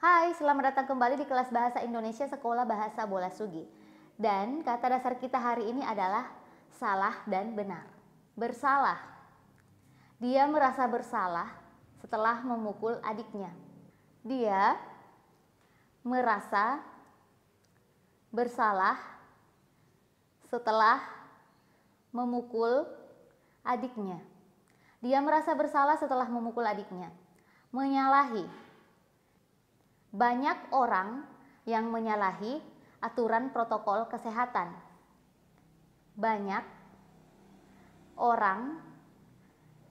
Hai, selamat datang kembali di kelas Bahasa Indonesia Sekolah Bahasa Bola Sugi. Dan kata dasar kita hari ini adalah salah dan benar. Bersalah. Dia merasa bersalah setelah memukul adiknya. Dia merasa bersalah setelah memukul adiknya. Dia merasa bersalah setelah memukul adiknya. Menyalahi banyak orang yang menyalahi aturan protokol kesehatan. Banyak orang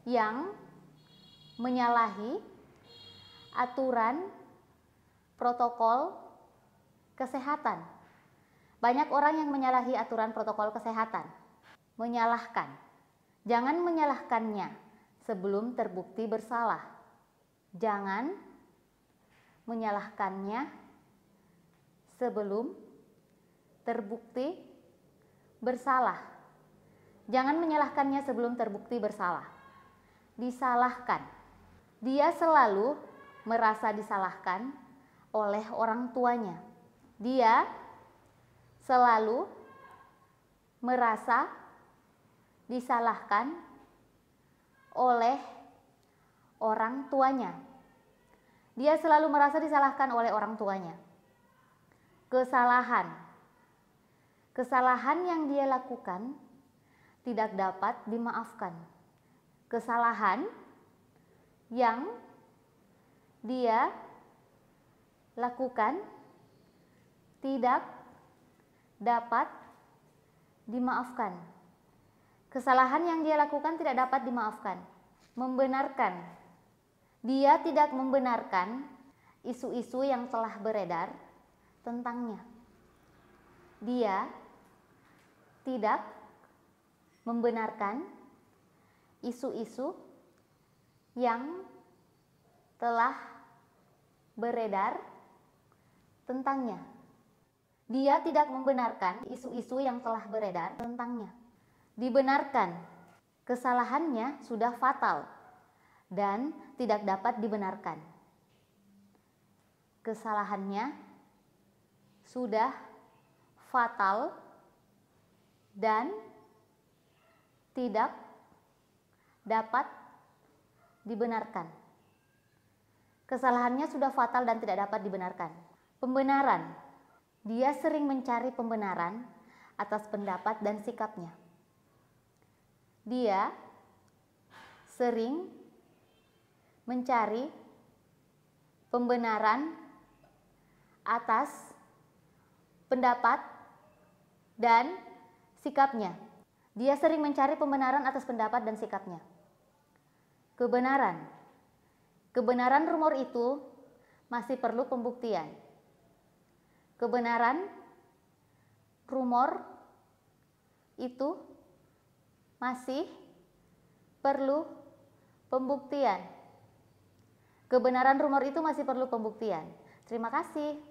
yang menyalahi aturan protokol kesehatan. Banyak orang yang menyalahi aturan protokol kesehatan. Menyalahkan. Jangan menyalahkannya sebelum terbukti bersalah. Jangan menyalahkannya sebelum terbukti bersalah. Jangan menyalahkannya sebelum terbukti bersalah. Disalahkan. Dia selalu merasa disalahkan oleh orang tuanya. Dia selalu merasa disalahkan oleh orang tuanya. Dia selalu merasa disalahkan oleh orang tuanya. Kesalahan. Kesalahan yang dia lakukan tidak dapat dimaafkan. Kesalahan yang dia lakukan tidak dapat dimaafkan. Kesalahan yang dia lakukan tidak dapat dimaafkan. Membenarkan dia tidak membenarkan isu-isu yang telah beredar tentangnya. Dia tidak membenarkan isu-isu yang telah beredar tentangnya. Dia tidak membenarkan isu-isu yang telah beredar tentangnya. Dibenarkan kesalahannya sudah fatal dan tidak dapat dibenarkan. Kesalahannya sudah fatal dan tidak dapat dibenarkan. Kesalahannya sudah fatal dan tidak dapat dibenarkan. Pembenaran. Dia sering mencari pembenaran atas pendapat dan sikapnya. Dia sering mencari pembenaran atas pendapat dan sikapnya. Dia sering mencari pembenaran atas pendapat dan sikapnya. Kebenaran. Kebenaran rumor itu masih perlu pembuktian. Kebenaran rumor itu masih perlu pembuktian. Kebenaran rumor itu masih perlu pembuktian. Terima kasih.